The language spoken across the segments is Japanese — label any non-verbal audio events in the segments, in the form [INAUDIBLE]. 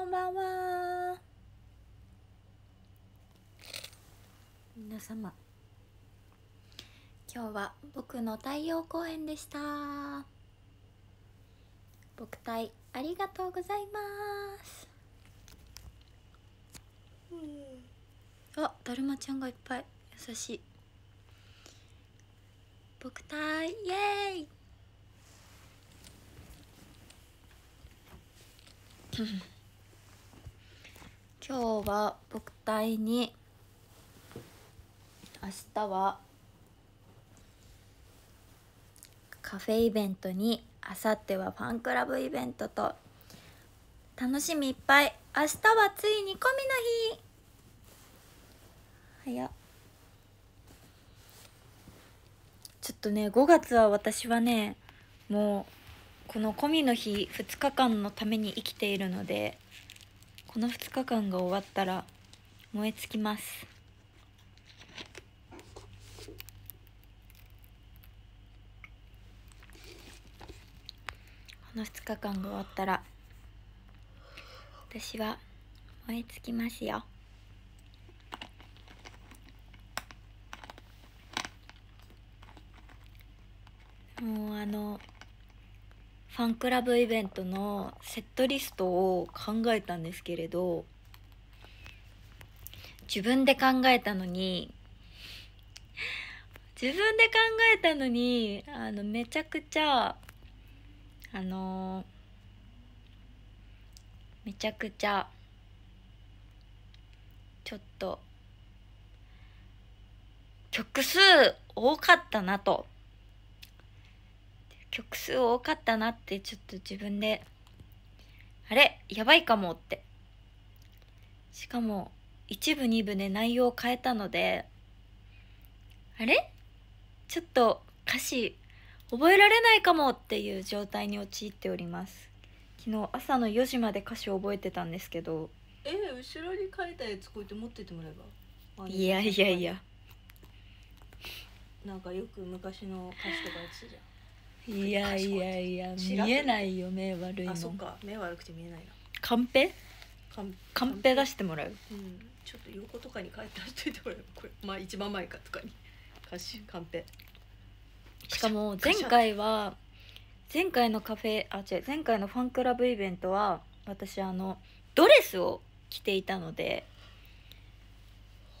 こんばんは皆様今日は僕の太陽公園でした僕体ありがとうございます、うん、あだるまちゃんがいっぱい優しい僕体イエーイ m m [LAUGHS] 今日は僕隊に明日はカフェイベントにあさってはファンクラブイベントと楽しみいっぱい明日はついに込みの日早ちょっとね5月は私はねもうこの込みの日2日間のために生きているのでこの2日間が終わったら燃え尽きますこの2日間が終わったら私は燃え尽きますよもうあのファンクラブイベントのセットリストを考えたんですけれど自分で考えたのに自分で考えたのにあのめちゃくちゃあのめちゃくちゃちょっと曲数多かったなと。曲数多かったなってちょっと自分であれやばいかもってしかも一部二部で内容を変えたのであれちょっと歌詞覚えられないかもっていう状態に陥っております昨日朝の4時まで歌詞を覚えてたんですけどえ後ろに書いたやつこうやって持ってってもらえばいやいやいやなんかよく昔の歌詞とかやってたじゃんいやいやいや見えないよ目悪いのあそっか目悪くて見えないなカンペカンカンペ出してもらう、うん、ちょっと横とかに書いて出しといてもらうこれまあ一番前かとかに歌詞カンペしかも前回は前回のカフェあ違う前回のファンクラブイベントは私あのドレスを着ていたので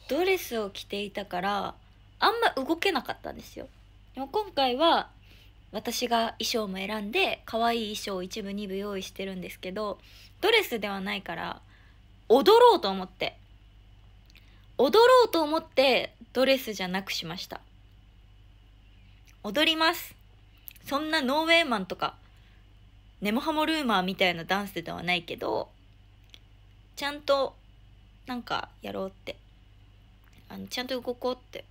ドレスを着ていたからあんま動けなかったんですよでも今回は私が衣装も選んで可愛い衣装を一部二部用意してるんですけどドレスではないから踊ろうと思って踊ろうと思ってドレスじゃなくしました踊りますそんなノーウェイマンとかネモハモルーマーみたいなダンスではないけどちゃんとなんかやろうってあのちゃんと動こうって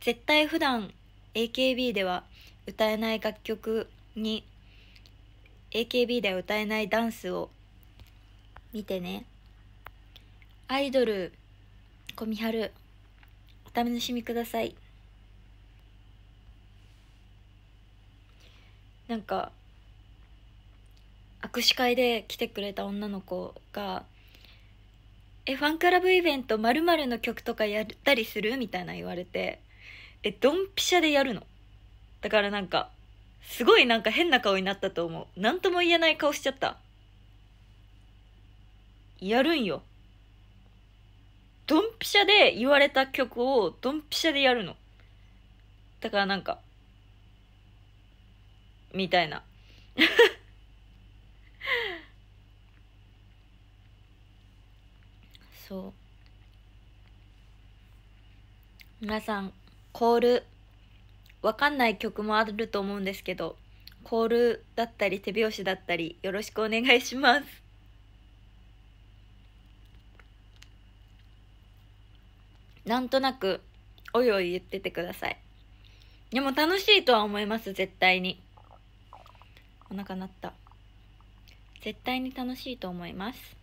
絶対普段 AKB では歌えない楽曲に AKB では歌えないダンスを見てねアイドル小見春お楽しみくださいなんか握手会で来てくれた女の子が「えファンクラブイベントまるの曲とかやったりする?」みたいな言われてえドンピシャでやるのだからなんかすごいなんか変な顔になったと思う何とも言えない顔しちゃったやるんよドンピシャで言われた曲をドンピシャでやるのだからなんかみたいな [LAUGHS] そう皆さんコールわかんない曲もあると思うんですけどコールだったり手拍子だったりよろしくお願いします。なんとなくおいおい言っててください。でも楽しいとは思います絶対に。お腹鳴った。絶対に楽しいと思います。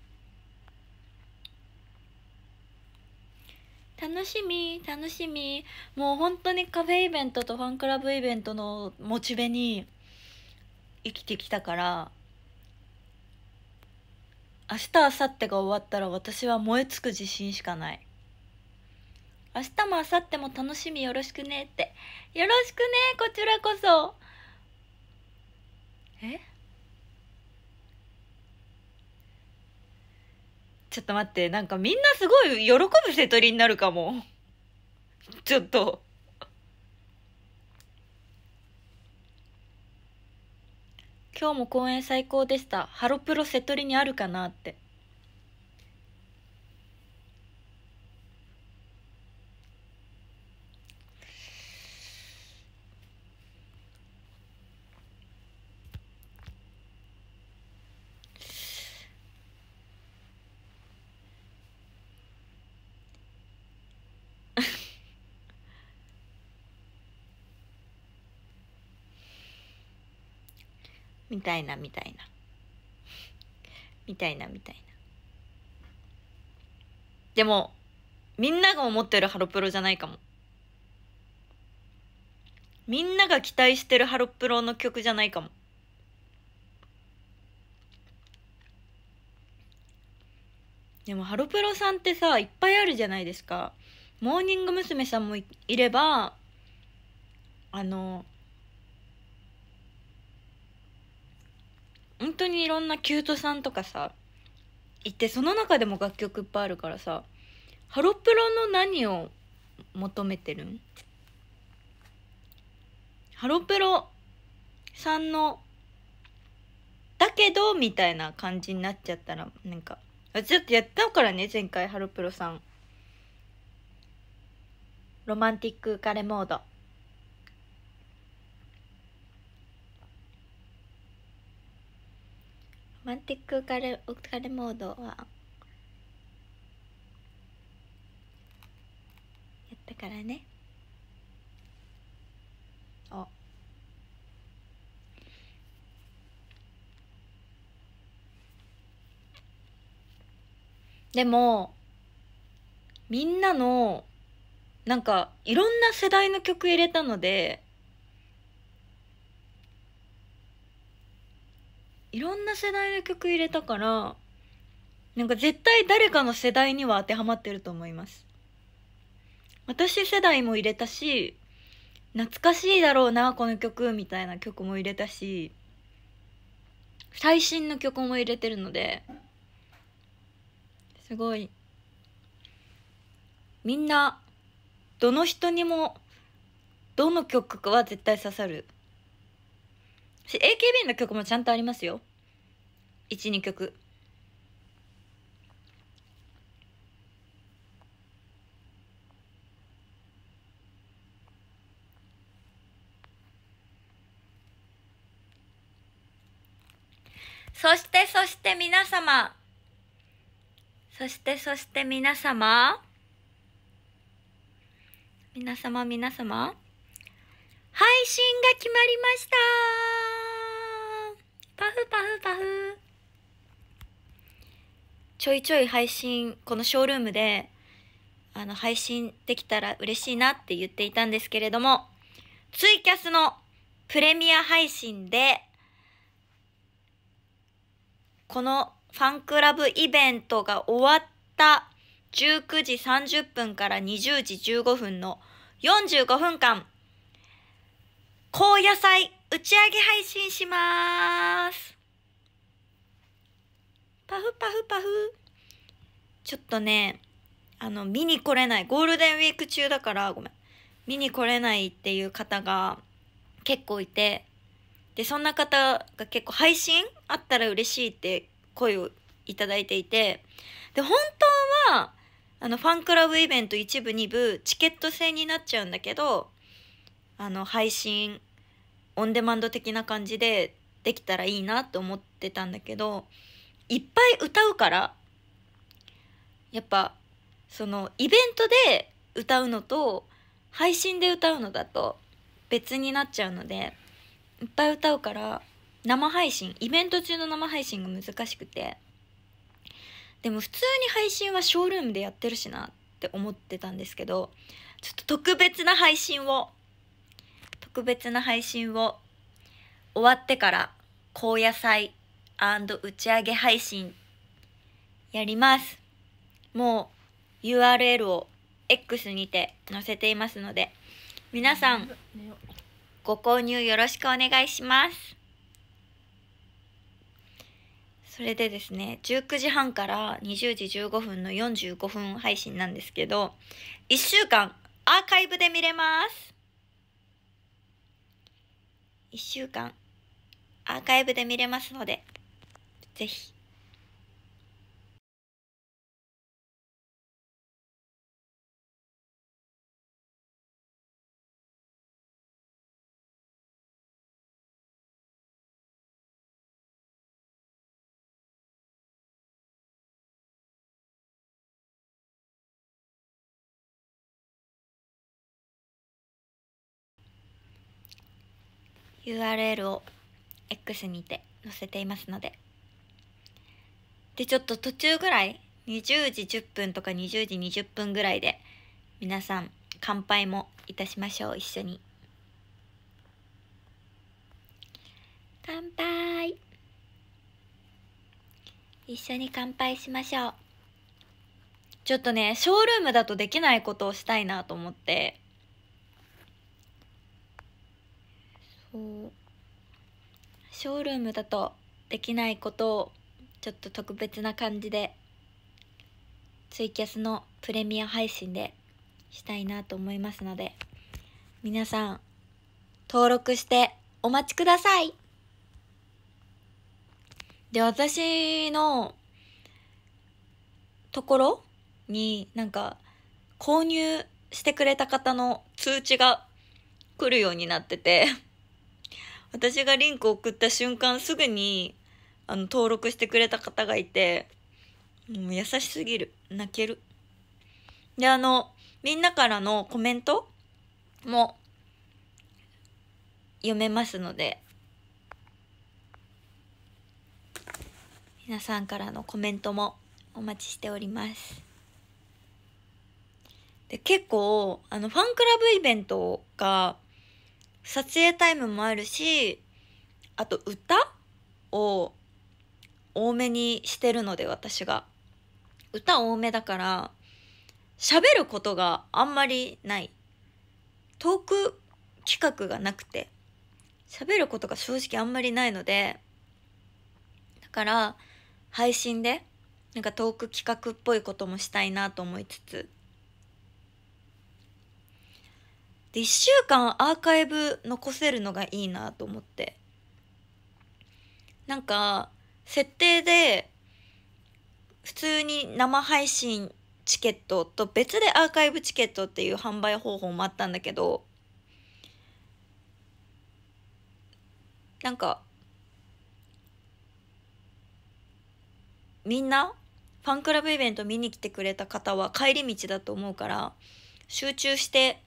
楽しみ楽しみもう本当にカフェイベントとファンクラブイベントのモチベに生きてきたから明日明後日が終わったら私は燃え尽く自信しかない明日も明後日も楽しみよろしくねってよろしくねこちらこそえちょっと待って、なんかみんなすごい喜ぶ瀬戸りになるかも。ちょっと。今日も公演最高でした。ハロプロ瀬戸りにあるかなって。みたいなみたいなみたいなみたいなでもみんなが思ってるハロプロじゃないかもみんなが期待してるハロプロの曲じゃないかもでもハロプロさんってさいっぱいあるじゃないですかモーニング娘。さんもいればあの本当にいろんなキュートさんとかさいてその中でも楽曲いっぱいあるからさハロプロの何を求めてるんハロプロさんのだけどみたいな感じになっちゃったらなんかちょっとやったからね前回ハロプロさんロマンティックカレモードマンティックお金お金モードはやったからねあでもみんなのなんかいろんな世代の曲入れたのでいろんな世代の曲入れたからなんか絶対誰かの世代には当てはまってると思います私世代も入れたし懐かしいだろうなこの曲みたいな曲も入れたし最新の曲も入れてるのですごいみんなどの人にもどの曲かは絶対刺さる AKB の曲もちゃんとありますよ。1、2曲。そして、そして皆様。そして、そして皆様。皆様、皆様。配信が決まりましたパフパフパフちょいちょい配信このショールームであの配信できたら嬉しいなって言っていたんですけれどもツイキャスのプレミア配信でこのファンクラブイベントが終わった19時30分から20時15分の45分間高野菜打ち上げ配信しますパフパフパフ。ちょっとね、あの、見に来れない。ゴールデンウィーク中だから、ごめん。見に来れないっていう方が結構いて、で、そんな方が結構配信あったら嬉しいって声をいただいていて、で、本当は、あの、ファンクラブイベント一部2部、チケット制になっちゃうんだけど、あの、配信、オンデマンド的な感じでできたらいいなと思ってたんだけど、いっぱい歌うからやっぱそのイベントで歌うのと配信で歌うのだと別になっちゃうのでいっぱい歌うから生配信イベント中の生配信が難しくてでも普通に配信はショールームでやってるしなって思ってたんですけどちょっと特別な配信を特別な配信を終わってから高野菜打ち上げ配信やります。もう URL を X にて載せていますので、皆さん、ご購入よろしくお願いします。それでですね、19時半から20時15分の45分配信なんですけど、1週間アーカイブで見れます。1週間アーカイブで見れますので、ぜひ。URL を X にて載せていますのでで、ちょっと途中ぐらい、20時10分とか20時20分ぐらいで、皆さん乾杯もいたしましょう、一緒に。乾杯一緒に乾杯しましょう。ちょっとね、ショールームだとできないことをしたいなと思って。そう。ショールームだとできないことをちょっと特別な感じでツイキャスのプレミア配信でしたいなと思いますので皆さん登録してお待ちくださいで私のところになんか購入してくれた方の通知が来るようになってて私がリンク送った瞬間すぐにあの、登録してくれた方がいて、もう優しすぎる。泣ける。で、あの、みんなからのコメントも読めますので、皆さんからのコメントもお待ちしております。で結構、あの、ファンクラブイベントが、撮影タイムもあるし、あと歌を多めにしてるので私が歌多めだから喋ることがあんまりないトーク企画がなくて喋ることが正直あんまりないのでだから配信でなんかトーク企画っぽいこともしたいなと思いつつで1週間アーカイブ残せるのがいいなと思ってなんか設定で普通に生配信チケットと別でアーカイブチケットっていう販売方法もあったんだけどなんかみんなファンクラブイベント見に来てくれた方は帰り道だと思うから集中して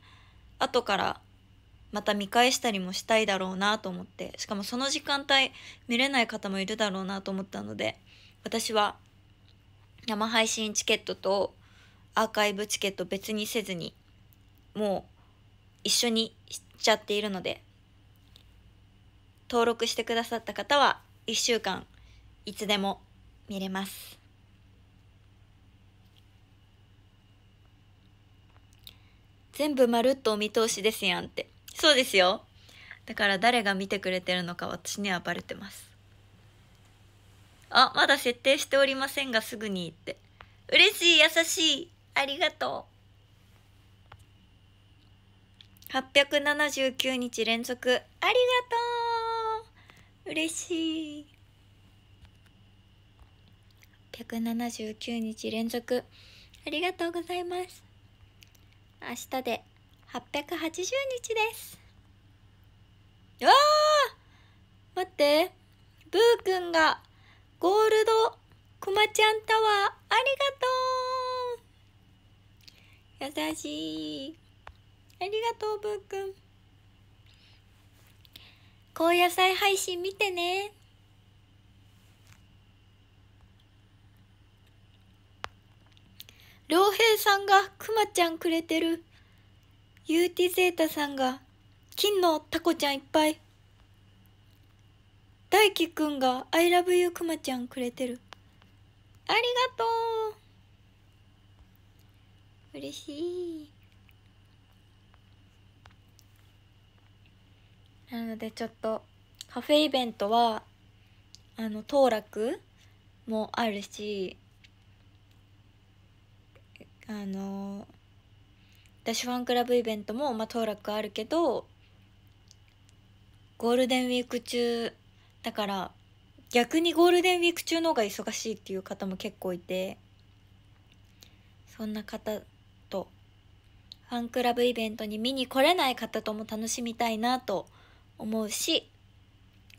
後からまた見返したりもしたいだろうなと思ってしかもその時間帯見れない方もいるだろうなと思ったので私は生配信チケットとアーカイブチケット別にせずにもう一緒にしちゃっているので登録してくださった方は1週間いつでも見れます。全部まるっとお見通しですやんってそうですよだから誰が見てくれてるのか私にはバレてますあまだ設定しておりませんがすぐにって嬉しい優しいありがとう879日連続ありがとう嬉しい179日連続ありがとうございます明日で880日ですわー待ってブーくんがゴールドくまちゃんタワーありがとう優しいありがとうブーくん高野菜配信見てね良平さんがくまちゃんくれてるユーティゼータさんが、金のタコちゃんいっぱい。大輝くんが、I love you くまちゃんくれてる。ありがとう嬉しい。なのでちょっと、カフェイベントは、あの、当落もあるし、あのダファンクラブイベントも、まあ、当落あるけどゴールデンウィーク中だから逆にゴールデンウィーク中の方が忙しいっていう方も結構いてそんな方とファンクラブイベントに見に来れない方とも楽しみたいなと思うし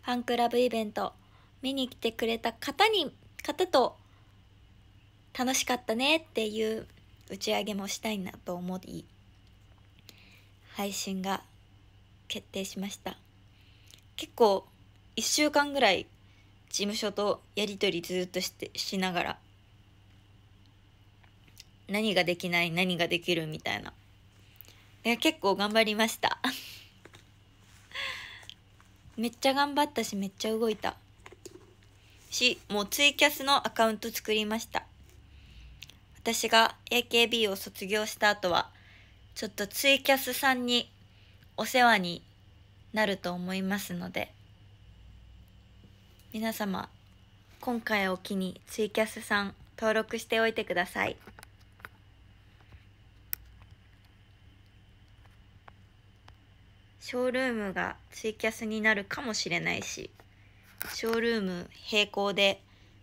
ファンクラブイベント見に来てくれた方に方と楽しかったねっていう打ち上げもしたいなと思い配信が決定しました結構1週間ぐらい事務所とやり取りずっとしてしながら何ができない何ができるみたいないや結構頑張りました [LAUGHS] めっちゃ頑張ったしめっちゃ動いたしもうツイキャスのアカウント作りました私が AKB を卒業した後はちょっとツイキャスさんにお世話になると思いますので皆様今回を機にツイキャスさん登録しておいてください。ショールームがツイキャスになるかもしれないし、ショールーム並行で、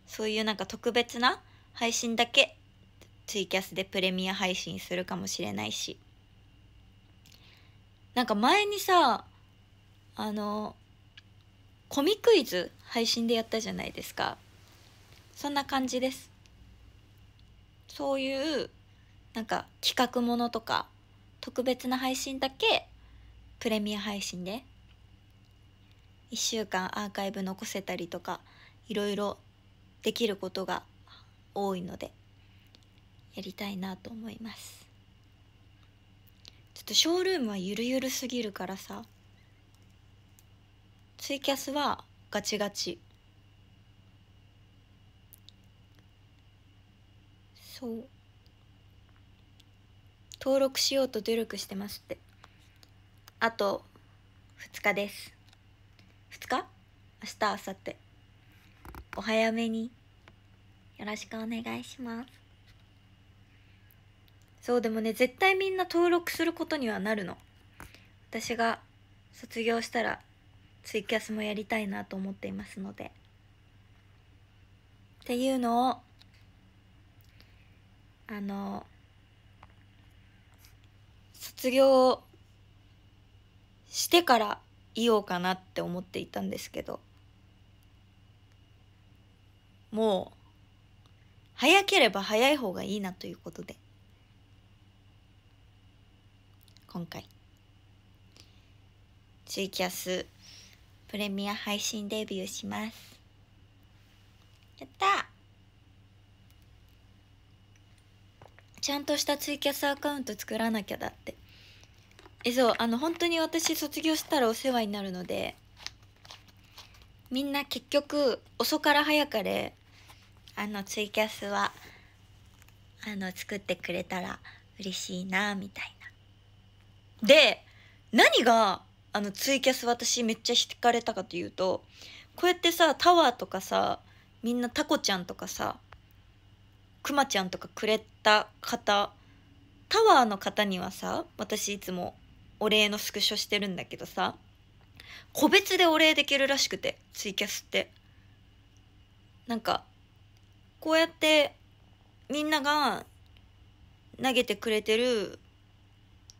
そういうなんか特別な配信だけツイキャスでプレミア配信するかもしれないし、なんか前にさ、あの、コミクイズ配信でやったじゃないですか。そんな感じです。そういう、なんか企画ものとか、特別な配信だけ、プレミア配信で、1週間アーカイブ残せたりとか、いろいろできることが多いので、やりたいなと思います。ょっとショールームはゆるゆるすぎるからさツイキャスはガチガチそう登録しようと努力してますってあと2日です2日明日明後日お早めによろしくお願いしますそうでもね絶対みんな登録することにはなるの私が卒業したらツイキャスもやりたいなと思っていますのでっていうのをあの卒業してから言おうかなって思っていたんですけどもう早ければ早い方がいいなということで今回ツイキャスプレミア配信デビューしますやったちゃんとしたツイキャスアカウント作らなきゃだってえそうあの本当に私卒業したらお世話になるのでみんな結局遅から早かれあのツイキャスはあの作ってくれたら嬉しいなみたいなで、何が、あの、ツイキャス私めっちゃ惹かれたかというと、こうやってさ、タワーとかさ、みんなタコちゃんとかさ、クマちゃんとかくれた方、タワーの方にはさ、私いつもお礼のスクショしてるんだけどさ、個別でお礼できるらしくて、ツイキャスって。なんか、こうやってみんなが投げてくれてる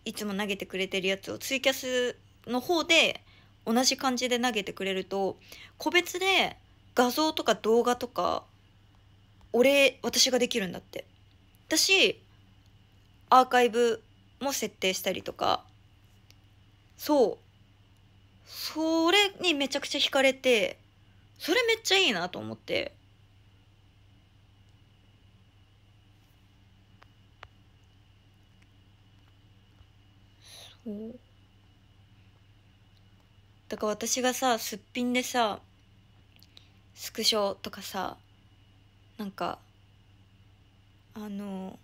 いつも投げてくれてるやつをツイキャスの方で同じ感じで投げてくれると個別で画像とか動画とか俺私ができるんだって私アーカイブも設定したりとかそうそれにめちゃくちゃ惹かれてそれめっちゃいいなと思ってだから私がさすっぴんでさスクショとかさなんかあの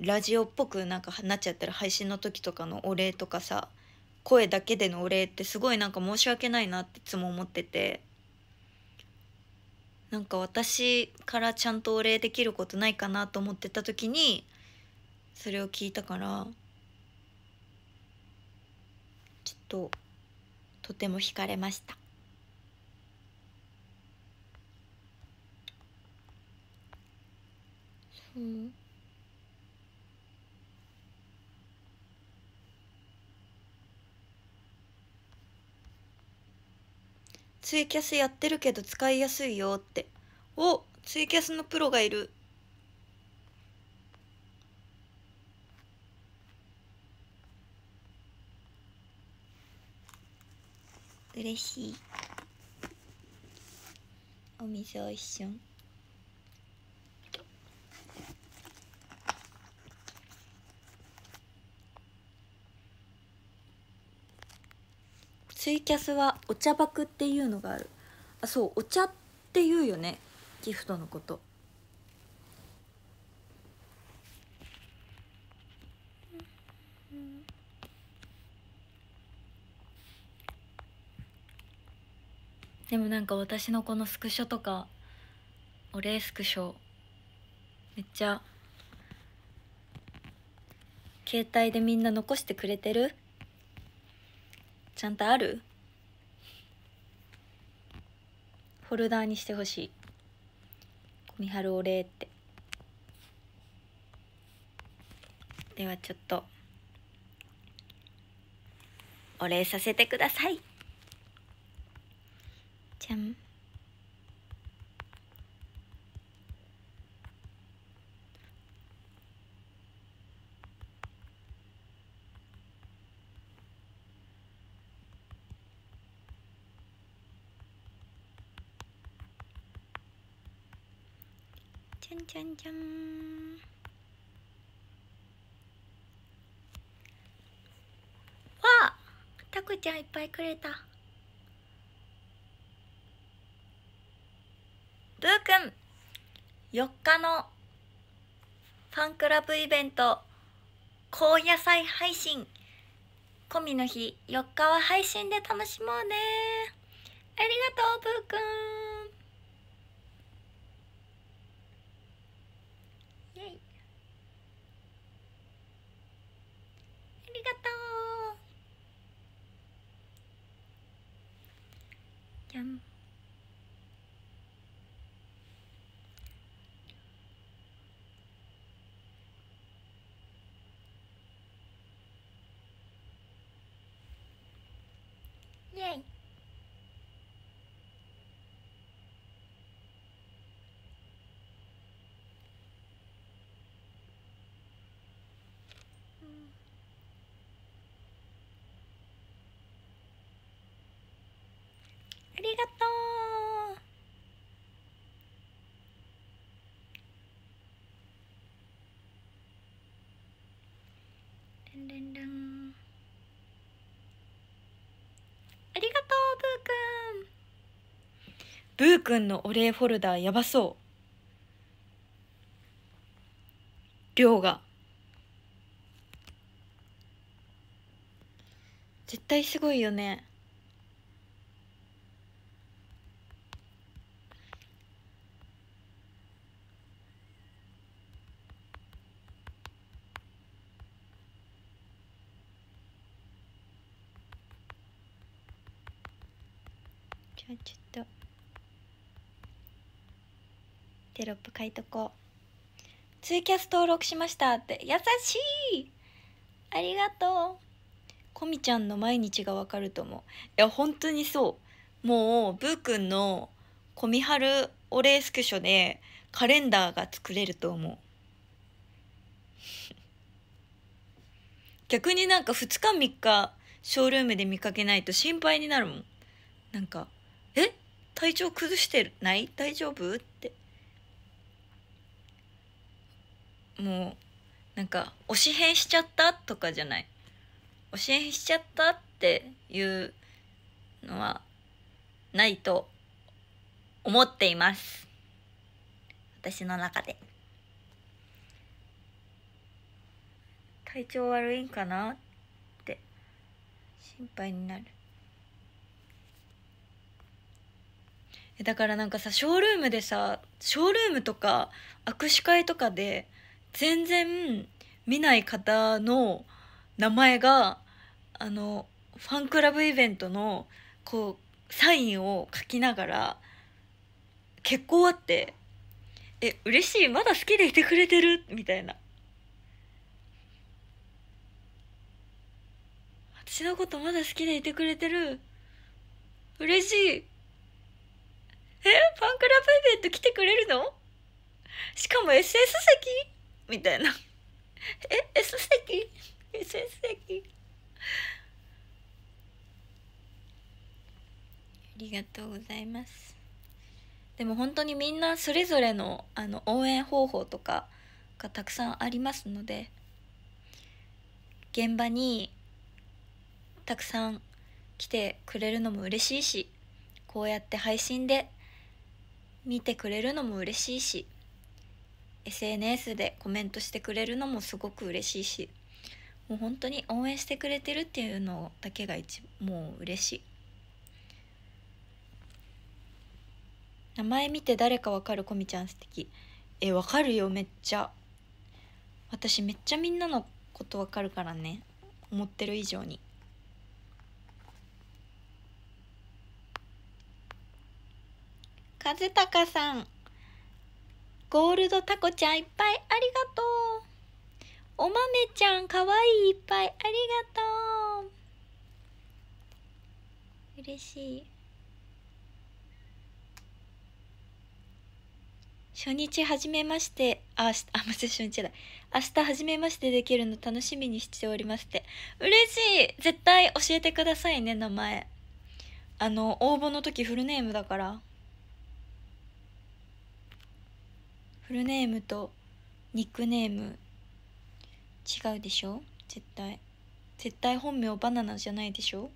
ラジオっぽくなんかなっちゃったら配信の時とかのお礼とかさ声だけでのお礼ってすごいなんか申し訳ないなっていつも思っててなんか私からちゃんとお礼できることないかなと思ってた時にそれを聞いたからととても惹かれましたツイキャスやってるけど使いやすいよっておツイキャスのプロがいる嬉しいお水を一緒ツイキャスはお茶爆っていうのがあるあそうお茶っていうよねギフトのことでもなんか私のこのスクショとかお礼スクショめっちゃ携帯でみんな残してくれてるちゃんとあるフォルダーにしてほしい「み見春お礼」ってではちょっとお礼させてください macam Chan chan chan. Wow! タコちゃんいっぱいくれた。くん4日のファンクラブイベント高野菜配信込みの日4日は配信で楽しもうねありがとうブーくんありがとうルンルンルンありがとうブーくんブーくんのお礼フォルダーやばそう量が絶対すごいよねテロップ書いとこうツイキャス登録しましたって優しいありがとうこみちゃんの毎日がわかると思ういや本当にそうもうブーくんのこみはるお礼スクショでカレンダーが作れると思う [LAUGHS] 逆になんか2日3日ショールームで見かけないと心配になるもんなんか「え体調崩してない大丈夫?」ってもうなんか推し変しちゃったとかじゃない推し変しちゃったっていうのはないと思っています私の中で体調悪いんかなって心配になるだからなんかさショールームでさショールームとか握手会とかで全然見ない方の名前があのファンクラブイベントのこうサインを書きながら結構あって「え嬉しいまだ好きでいてくれてる」みたいな「私のことまだ好きでいてくれてる嬉しい」え「えファンクラブイベント来てくれるの?」しかも SS 席みたいなええ席え席ありがとうございますでも本当にみんなそれぞれのあの応援方法とかがたくさんありますので現場にたくさん来てくれるのも嬉しいしこうやって配信で見てくれるのも嬉しいし SNS でコメントしてくれるのもすごく嬉しいしもう本当に応援してくれてるっていうのだけが一もう嬉しい名前見て誰かわかるこみちゃん素敵えわかるよめっちゃ私めっちゃみんなのことわかるからね思ってる以上に和孝さんゴールドタコちゃんいっぱいありがとう。お豆ちゃんかわいいいっぱいありがとう。嬉しい。初日はじめまして、あ、あ、まず初日だ。明日はじめましてできるの楽しみにしておりますって。嬉しい絶対教えてくださいね、名前。あの、応募の時フルネームだから。フルネームとニックネーム違うでしょ絶対絶対本名バナナじゃないでしょ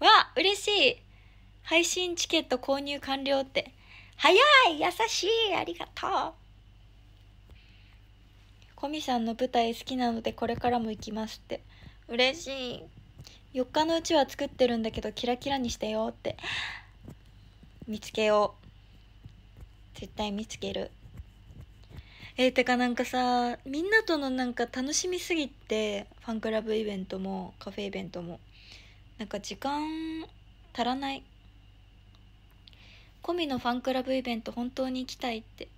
わあ嬉しい配信チケット購入完了って早い優しいありがとうコミさんの舞台好きなのでこれからも行きますって嬉しい4日のうちは作ってるんだけどキラキラにしてよって見つけよう絶対見つけるえー、てかなんかさみんなとのなんか楽しみすぎてファンクラブイベントもカフェイベントもなんか時間足らないコミのファンクラブイベント本当に行きたいって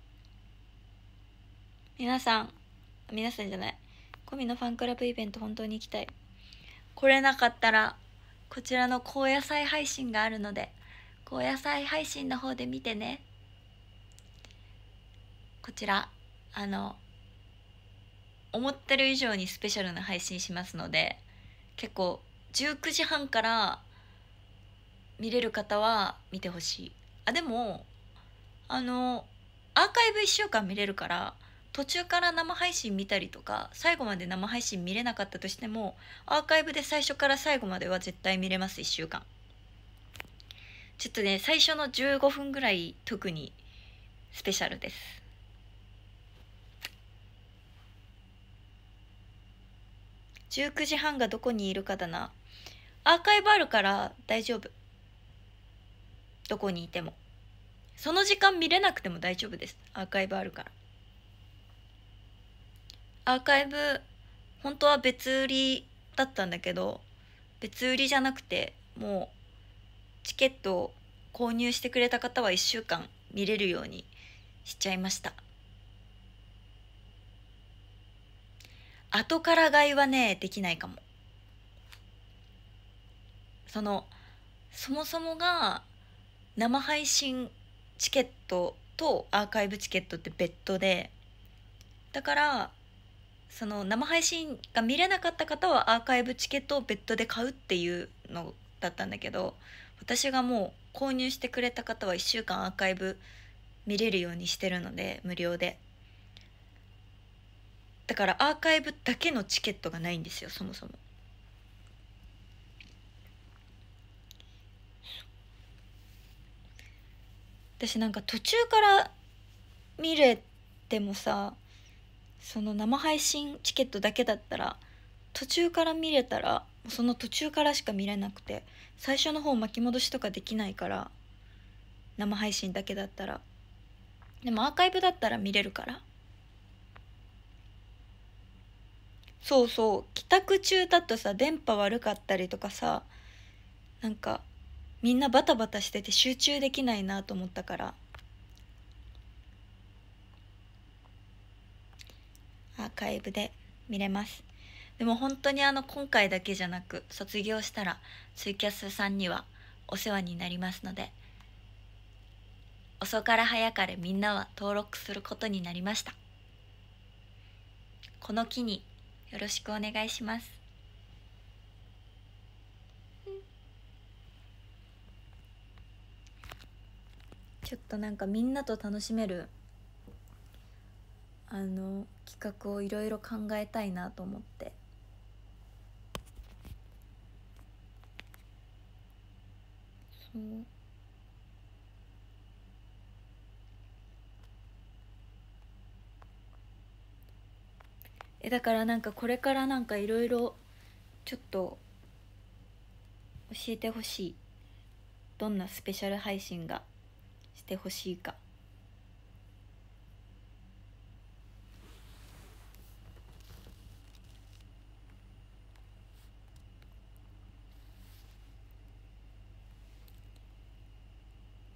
皆さん皆さんじゃないコミのファンクラブイベント本当に行きたい来れなかったらこちらの高野菜配信があるので高野菜配信の方で見てねこちらあの思ってる以上にスペシャルな配信しますので結構19時半から見れる方は見てほしいあでもあのアーカイブ1週間見れるから途中から生配信見たりとか最後まで生配信見れなかったとしてもアーカイブで最初から最後までは絶対見れます1週間ちょっとね最初の15分ぐらい特にスペシャルです19時半がどこにいるかだなアーカイブあるから大丈夫どこにいてもその時間見れなくても大丈夫ですアーカイブあるからアーカイブ本当は別売りだったんだけど別売りじゃなくてもうチケットを購入してくれた方は1週間見れるようにしちゃいました後から買いはねできないかもそのそもそもが生配信チケットとアーカイブチケットって別途でだからその生配信が見れなかった方はアーカイブチケットを別途で買うっていうのだったんだけど私がもう購入してくれた方は1週間アーカイブ見れるようにしてるので無料でだからアーカイブだけのチケットがないんですよそもそも。私なんか途中から見れてもさその生配信チケットだけだったら途中から見れたらその途中からしか見れなくて最初の方巻き戻しとかできないから生配信だけだったらでもアーカイブだったら見れるからそうそう帰宅中だとさ電波悪かったりとかさなんかみんなバタバタしてて集中できないなと思ったからアーカイブで見れますでも本当にあの今回だけじゃなく卒業したらツイキャスさんにはお世話になりますので遅から早かれみんなは登録することになりましたこの機によろしくお願いします。ちょっとなんかみんなと楽しめるあの企画をいろいろ考えたいなと思って。そうえだからなんかこれからなんかいろいろちょっと教えてほしいどんなスペシャル配信がしてほしいか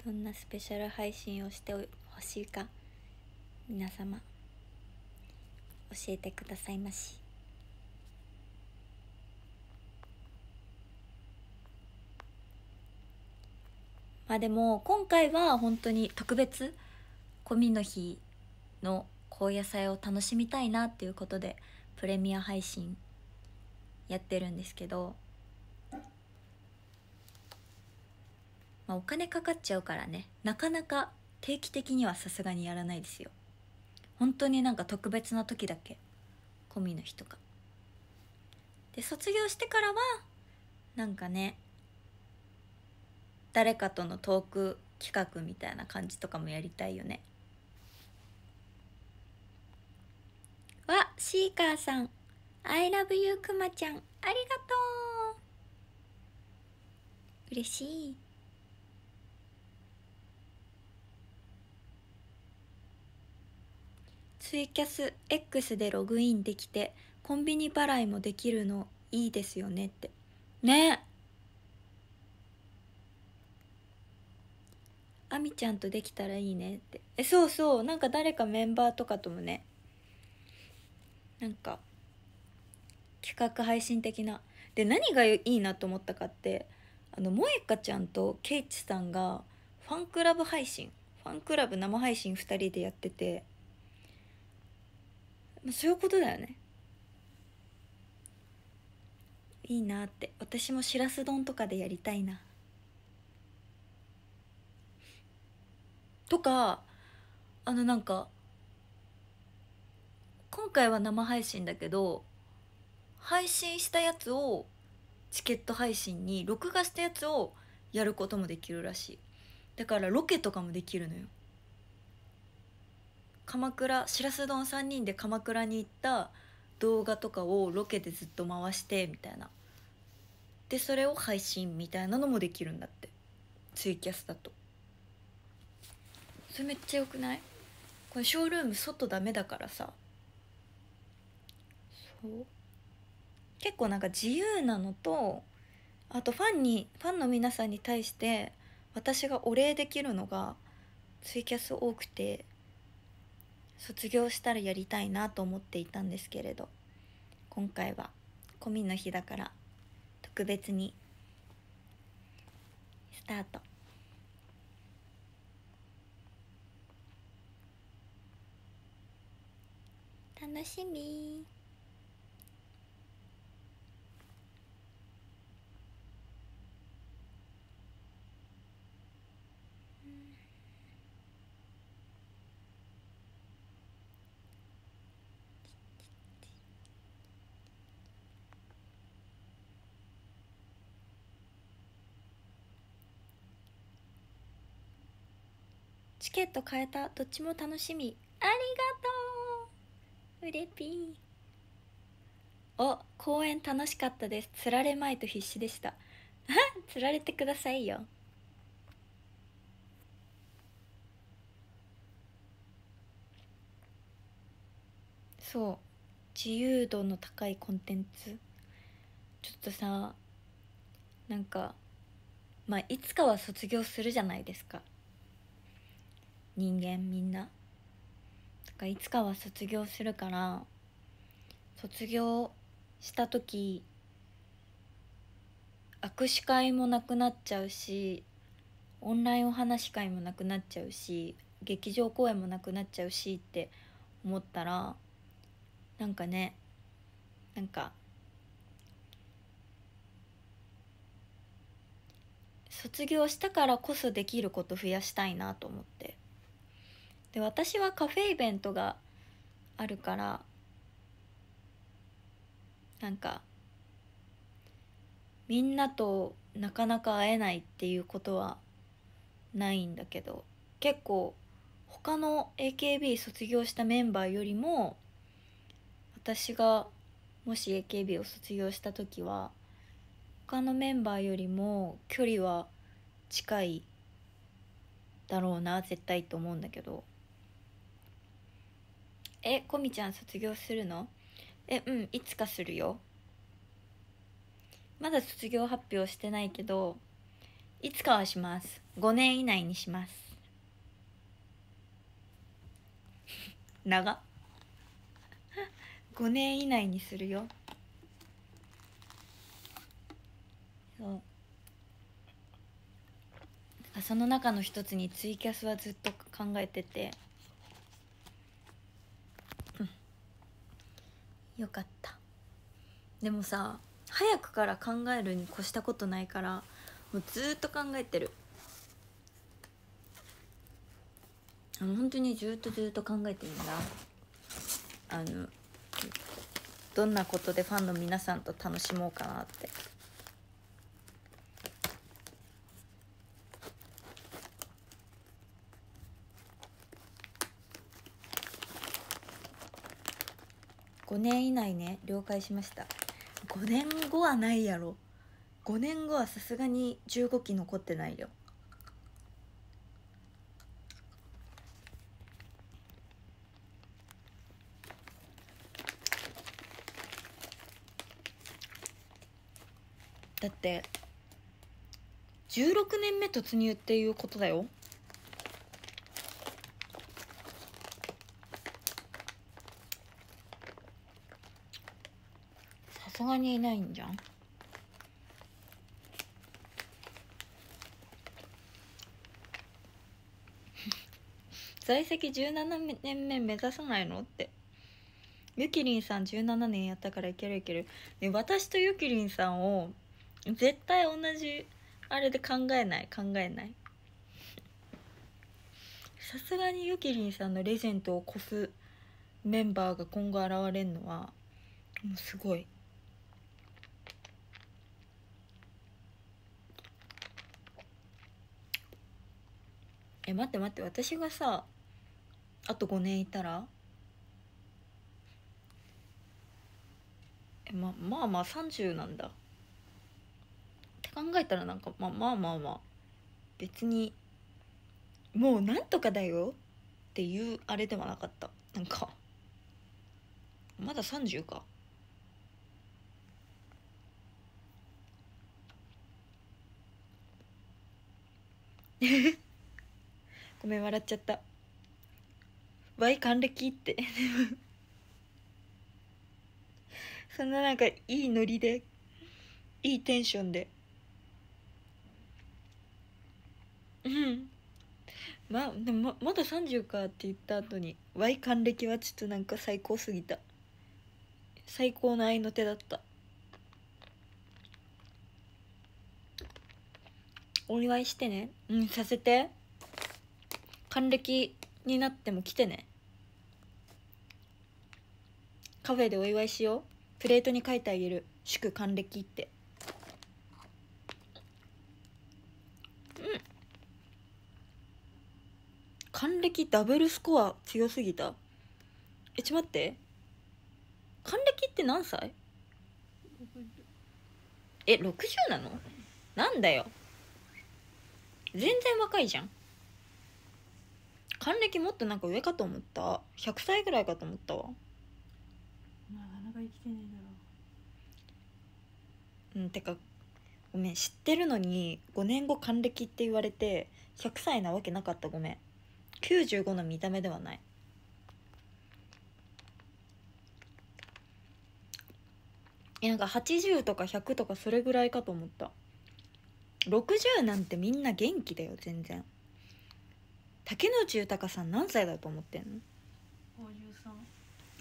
どんなスペシャル配信をしてほしいか皆様教えてくださいましまあでも今回は本当に特別コミの日の高野菜を楽しみたいなっていうことでプレミア配信やってるんですけど、まあ、お金かかっちゃうからねなかなか定期的にはさすがにやらないですよ本当になんか特別な時だけ込みの日とかで卒業してからはなんかね誰かとのトーク企画みたいな感じとかもやりたいよねわシーカーさん「I love you くまちゃんありがとう」嬉しいツイキャス X でログインできてコンビニ払いもできるのいいですよねってねあみちゃんとできたらいいねってえそうそうなんか誰かメンバーとかともねなんか企画配信的なで何がいいなと思ったかってあの萌香ちゃんとケイチさんがファンクラブ配信ファンクラブ生配信2人でやっててまあ、そういうことだよねいいなって私もしらす丼とかでやりたいなとかあのなんか今回は生配信だけど配信したやつをチケット配信に録画したやつをやることもできるらしいだからロケとかもできるのよ鎌倉しらす丼3人で鎌倉に行った動画とかをロケでずっと回してみたいなでそれを配信みたいなのもできるんだってツイキャスだとそれめっちゃよくないこれショールーム外ダメだからさそう結構なんか自由なのとあとファンにファンの皆さんに対して私がお礼できるのがツイキャス多くて卒業したらやりたいなと思っていたんですけれど今回は込みの日だから特別にスタート楽しみチケット買えたどっちも楽しみありがとううれぴーお公演楽しかったですつられまいと必死でしたつ [LAUGHS] られてくださいよそう自由度の高いコンテンツちょっとさなんかまあいつかは卒業するじゃないですか人間みんなだからいつかは卒業するから卒業した時握手会もなくなっちゃうしオンラインお話し会もなくなっちゃうし劇場公演もなくなっちゃうしって思ったらなんかねなんか卒業したからこそできること増やしたいなと思ってで私はカフェイベントがあるからなんかみんなとなかなか会えないっていうことはないんだけど結構他の AKB 卒業したメンバーよりも私がもし AKB を卒業した時は他のメンバーよりも距離は近いだろうな絶対と思うんだけどえこみちゃん卒業するのえうんいつかするよまだ卒業発表してないけどいつかはします5年以内にします [LAUGHS] 長5 [LAUGHS] 年以内にするよそうその中の一つにツイキャスはずっと考えててよかったでもさ早くから考えるに越したことないからもうずっと考えてるあの本当にずっとずっと考えてるんだあのどんなことでファンの皆さんと楽しもうかなって。5年以内ね了解しました5年後はないやろ5年後はさすがに15期残ってないよだって16年目突入っていうことだよがにいないんじゃん [LAUGHS] 在籍17年目目指さないのってゆきりんさん17年やったからいけるいける、私とゆきりんさんを絶対同じあれで考えない考えないさすがにゆきりんさんのレジェンドを超すメンバーが今後現れるのはもうすごいえ待って待って私がさあと5年いたらえままあまあ30なんだって考えたらなんか、ま、まあまあまあ別にもうなんとかだよっていうあれではなかったなんかまだ30かえごめん笑っちゃったわい還暦って [LAUGHS] そんななんかいいノリでいいテンションでうんまあでもまだ30かって言った後に「Y 還暦」はちょっとなんか最高すぎた最高の愛の手だったお祝いしてねうんさせて還暦になっても来てねカフェでお祝いしようプレートに書いてあげる祝還暦ってうん還暦ダブルスコア強すぎたえちょっ待って還暦って何歳え60なのなんだよ全然若いじゃん還暦もっとなんか上かと思った100歳ぐらいかと思ったわなかなか生きてねえだろうんてかごめん知ってるのに5年後還暦って言われて100歳なわけなかったごめん95の見た目ではないえなんか80とか100とかそれぐらいかと思った60なんてみんな元気だよ全然。竹野内豊さん何歳だと思ってんの53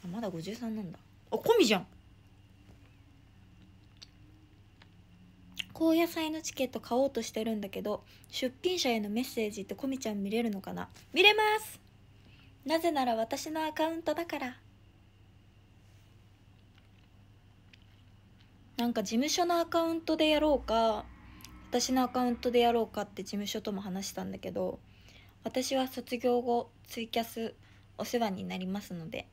あまだ53なんだあコミじゃん高野菜のチケット買おうとしてるんだけど出品者へのメッセージってコミちゃん見れるのかな見れますなぜなら私のアカウントだからなんか事務所のアカウントでやろうか私のアカウントでやろうかって事務所とも話したんだけど私は卒業後ツイキャスお世話になりますので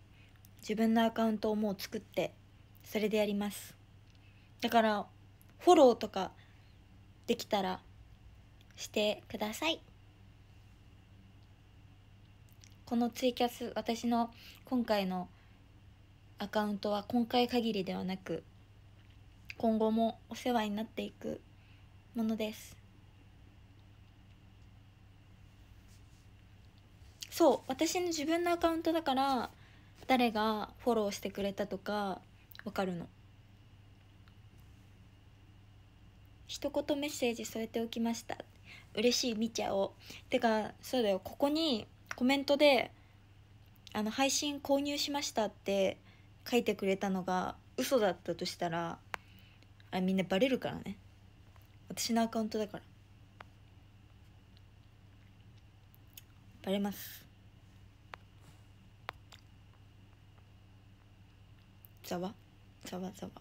自分のアカウントをもう作ってそれでやりますだからフォローとかできたらしてくださいこのツイキャス私の今回のアカウントは今回限りではなく今後もお世話になっていくものですそう私の自分のアカウントだから誰がフォローしてくれたとかわかるの一言メッセージ添えておきました嬉しいみちゃおてかそうだよここにコメントであの配信購入しましたって書いてくれたのが嘘だったとしたらあみんなバレるからね私のアカウントだからバレますざわざわざわ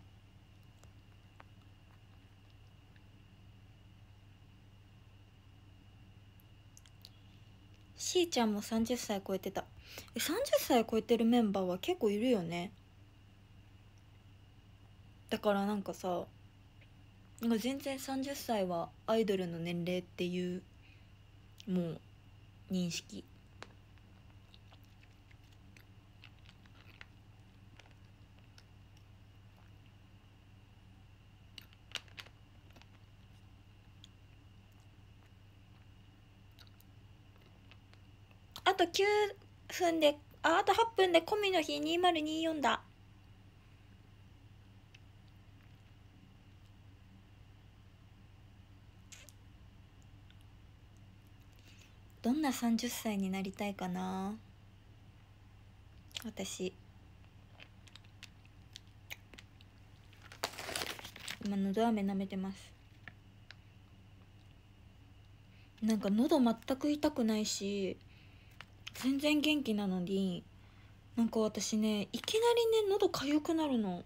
しーちゃんも30歳超えてたえ30歳超えてるメンバーは結構いるよねだからなんかさなんか全然30歳はアイドルの年齢っていうもう認識あと9分でああと8分で込みの日2024だどんな30歳になりたいかな私今のど飴舐めてますなんか喉全く痛くないし全然元気なのになんか私ねいきなりね喉かゆくなるの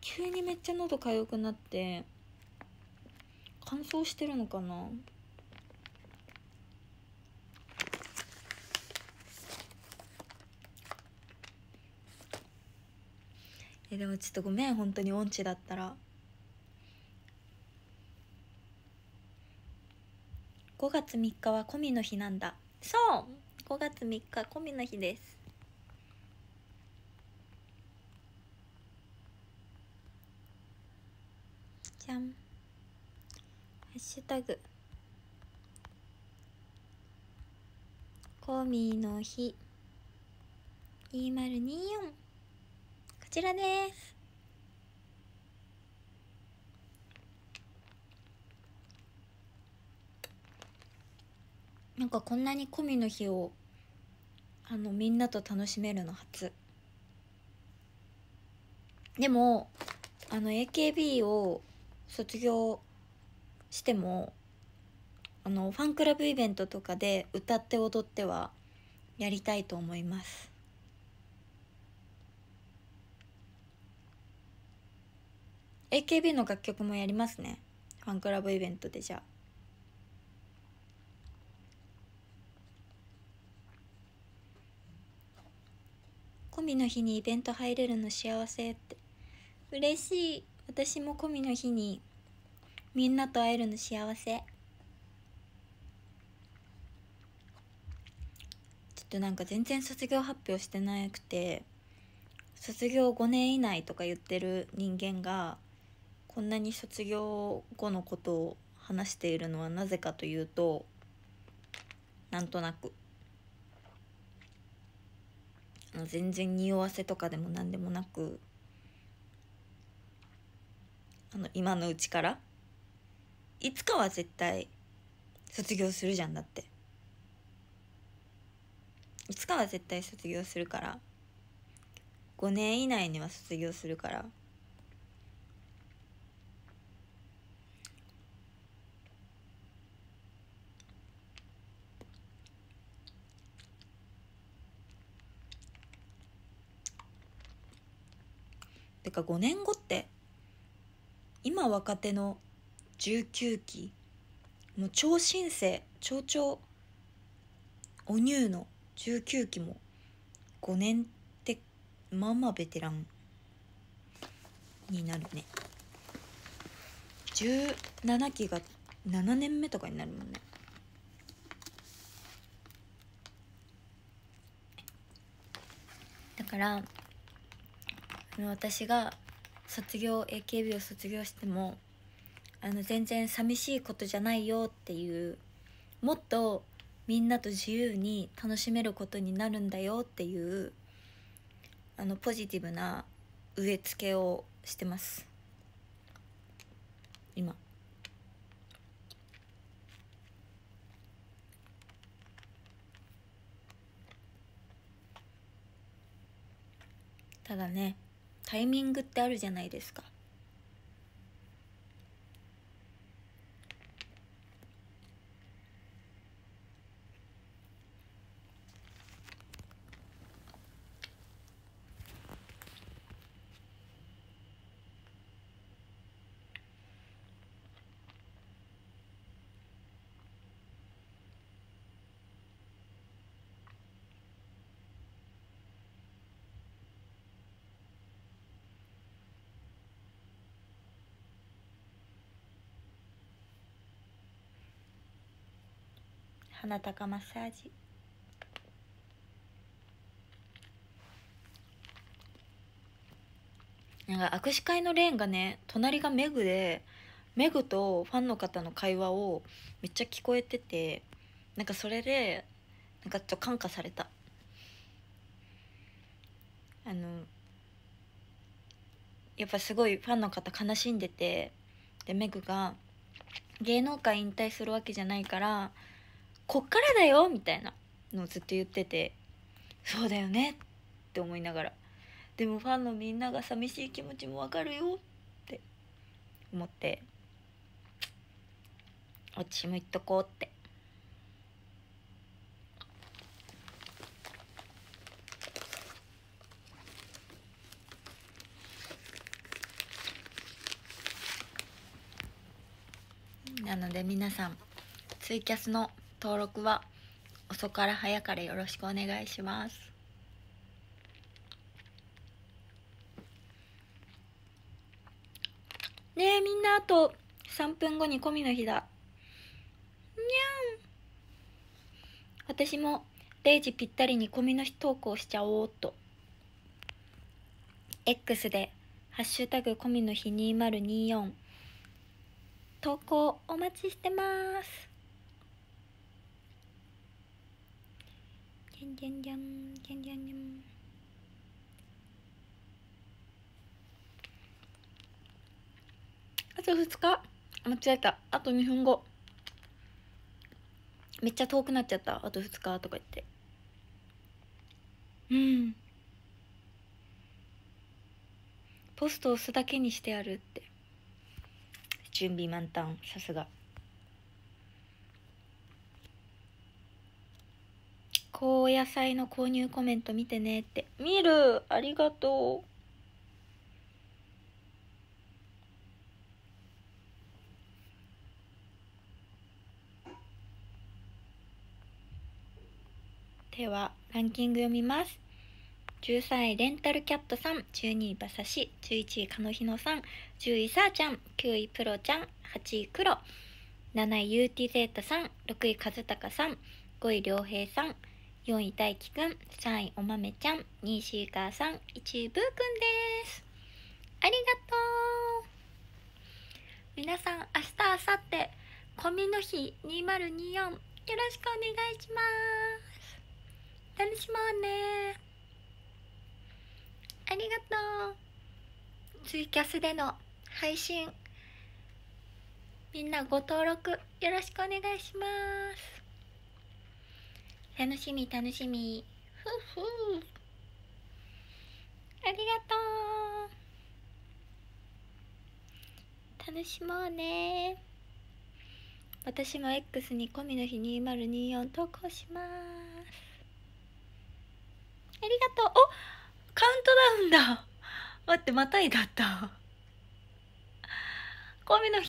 急にめっちゃ喉かゆくなって乾燥してるのかなえでもちょっとごめん本当に音痴だったら。五月三日は込みの日なんだそう五月三日込みの日ですじゃんハッシュタグコミの日2024こちらですなんかこんなに込みの日をあのみんなと楽しめるの初でもあの AKB を卒業してもあのファンクラブイベントとかで歌って踊ってはやりたいと思います「AKB の楽曲もやりますねファンクラブイベントでじゃあ込みの日にイベント入れるの幸せって嬉しい私も込みの日にみんなと会えるの幸せちょっとなんか全然卒業発表してなくて卒業5年以内とか言ってる人間がこんなに卒業後のことを話しているのはなぜかというとなんとなく。全然匂わせとかでも何でもなくあの今のうちからいつかは絶対卒業するじゃんだっていつかは絶対卒業するから5年以内には卒業するからてか5年後って今若手の19期もう超新星超超お乳の19期も5年ってまあまあベテランになるね17期が7年目とかになるもんねだから私が卒業 AKB を卒業してもあの全然寂しいことじゃないよっていうもっとみんなと自由に楽しめることになるんだよっていうあのポジティブな植え付けをしてます今。ただねタイミングってあるじゃないですか鼻高マッサージ握手会のレーンがね隣がメグでメグとファンの方の会話をめっちゃ聞こえててなんかそれでなんかちょっと感化されたあのやっぱすごいファンの方悲しんでてでメグが芸能界引退するわけじゃないからこっからだよみたいなのをずっと言っててそうだよねって思いながらでもファンのみんなが寂しい気持ちもわかるよって思って私も行っとこうってなので皆さんツイキャスの「登録は遅かれ早かれよろしくお願いします。ねえみんなあと3分後に込みの日だ。にゃん私も0時ぴったりに込みの日投稿しちゃおうっと。X でハッシュタグ込みの日2024投稿お待ちしてます。ジャンジャンジャンジャンじゃんあと2日間違えたあと2分後めっちゃ遠くなっちゃったあと2日とか言ってうんポスト押すだけにしてやるって準備満タンさすが。高野菜の購入コメント見てねって見るありがとうではランキング読みます13位レンタルキャットさん12位馬刺し11位かのひのさん10位さあちゃん9位プロちゃん8位黒7位ユーティゼータさん6位和孝さん5位良平さん4位大輝くん、3位おまめちゃん、2位シーカーさん、1位ブーくんです。ありがとう皆さん、明日、明後日、コミの日2024、よろしくお願いします。楽しもうねありがとうツイキャスでの配信、みんなご登録よろしくお願いします。楽しみ楽しみふふありがとう楽しもうね私も X にコミの日2024投稿しますありがとうおカウントダウンだ待ってまたいだったコミの日